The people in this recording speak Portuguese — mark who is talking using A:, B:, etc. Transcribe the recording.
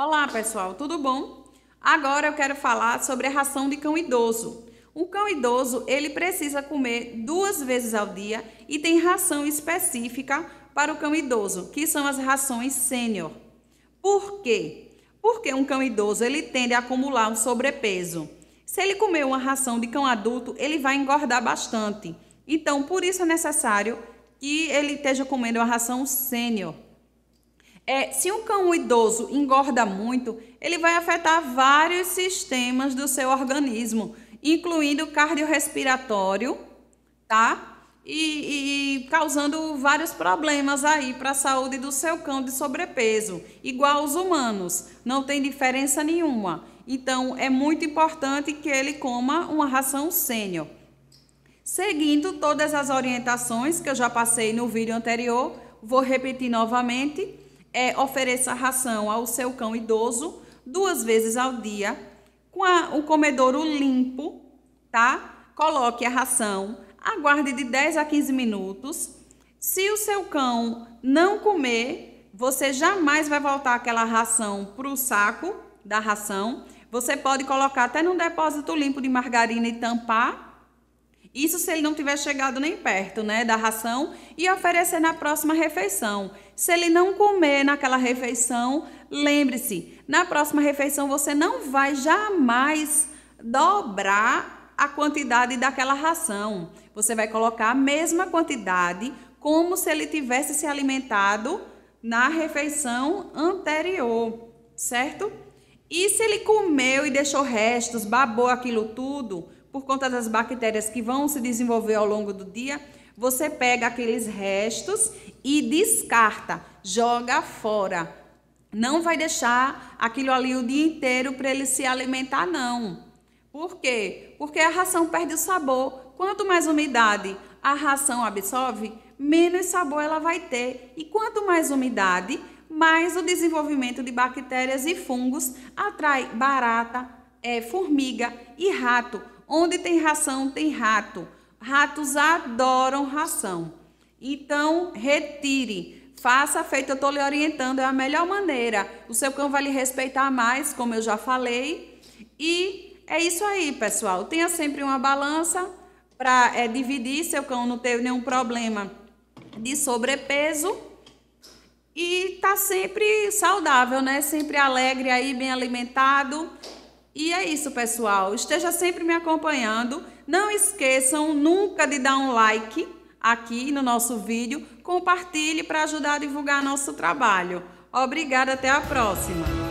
A: Olá, pessoal, tudo bom? Agora eu quero falar sobre a ração de cão idoso. O cão idoso, ele precisa comer duas vezes ao dia e tem ração específica para o cão idoso, que são as rações sênior. Por quê? Porque um cão idoso, ele tende a acumular um sobrepeso. Se ele comer uma ração de cão adulto, ele vai engordar bastante. Então, por isso é necessário que ele esteja comendo a ração sênior. É, se um cão idoso engorda muito, ele vai afetar vários sistemas do seu organismo, incluindo o cardiorrespiratório, tá? E, e, causando vários problemas aí para a saúde do seu cão de sobrepeso, igual aos humanos, não tem diferença nenhuma. Então é muito importante que ele coma uma ração sênior. Seguindo todas as orientações que eu já passei no vídeo anterior, vou repetir novamente é, ofereça ração ao seu cão idoso duas vezes ao dia, com a, o comedouro limpo, tá? Coloque a ração, aguarde de 10 a 15 minutos. Se o seu cão não comer, você jamais vai voltar aquela ração para o saco da ração. Você pode colocar até num depósito limpo de margarina e tampar isso se ele não tiver chegado nem perto né, da ração e oferecer na próxima refeição. Se ele não comer naquela refeição, lembre-se, na próxima refeição você não vai jamais dobrar a quantidade daquela ração. Você vai colocar a mesma quantidade como se ele tivesse se alimentado na refeição anterior, certo? E se ele comeu e deixou restos, babou aquilo tudo, por conta das bactérias que vão se desenvolver ao longo do dia, você pega aqueles restos e descarta, joga fora. Não vai deixar aquilo ali o dia inteiro para ele se alimentar, não. Por quê? Porque a ração perde o sabor. Quanto mais umidade a ração absorve, menos sabor ela vai ter. E quanto mais umidade, mais o desenvolvimento de bactérias e fungos atrai barata, é, formiga e rato Onde tem ração, tem rato. Ratos adoram ração. Então, retire. Faça feito, eu estou lhe orientando, é a melhor maneira. O seu cão vai lhe respeitar mais, como eu já falei. E é isso aí, pessoal. Tenha sempre uma balança para é, dividir, seu cão não ter nenhum problema de sobrepeso. E tá sempre saudável, né? Sempre alegre aí, bem alimentado. E é isso, pessoal. Esteja sempre me acompanhando. Não esqueçam nunca de dar um like aqui no nosso vídeo. Compartilhe para ajudar a divulgar nosso trabalho. Obrigada, até a próxima!